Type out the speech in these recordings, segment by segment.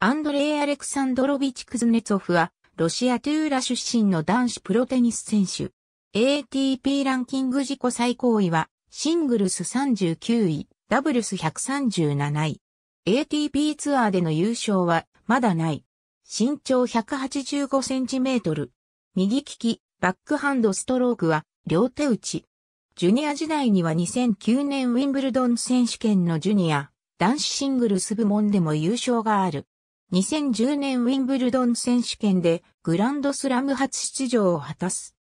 アンドレイ・アレクサンドロビチ・クズネツォフは、ロシア・トゥーラ出身の男子プロテニス選手。ATP ランキング自己最高位は、シングルス39位、ダブルス137位。ATP ツアーでの優勝は、まだない。身長185センチメートル。右利き、バックハンドストロークは、両手打ち。ジュニア時代には2009年ウィンブルドン選手権のジュニア、男子シングルス部門でも優勝がある。2010年ウィンブルドン選手権でグランドスラム初出場を果たす。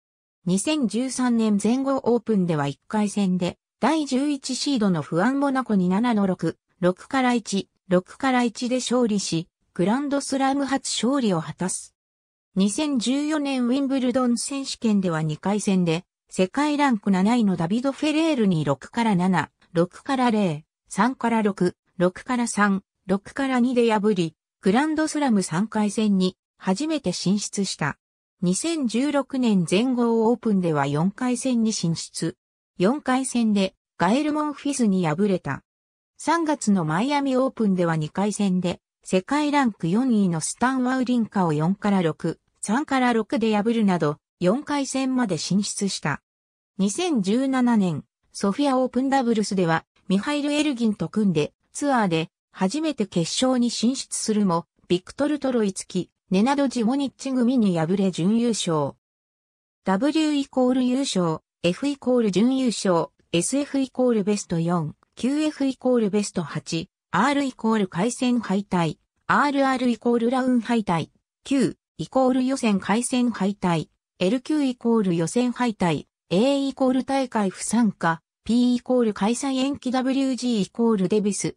2013年前後オープンでは1回戦で第11シードのフアン・モナコに7の6、6から1、6から1で勝利し、グランドスラム初勝利を果たす。2014年ウィンブルドン選手権では2回戦で、世界ランク7位のダビド・フェレールに6から7、6から0、3から6、6から3、6から2で破り、グランドスラム3回戦に初めて進出した。2016年全豪オープンでは4回戦に進出。4回戦でガエルモンフィズに敗れた。3月のマイアミオープンでは2回戦で世界ランク4位のスタンワウリンカを4から6、3から6で破るなど4回戦まで進出した。2017年ソフィアオープンダブルスではミハイル・エルギンと組んでツアーで初めて決勝に進出するも、ビクトル・トロイツキ、ネナド・ジモニッチ組に敗れ準優勝。W イコール優勝、F イコール準優勝、SF イコールベスト4、QF イコールベスト8、R イコール回戦敗退、RR イコールラウン敗退、Q イコール予選回戦敗退、LQ イコール予選敗退、A イコール大会不参加、P イコール開催延期 WG イコールデビス、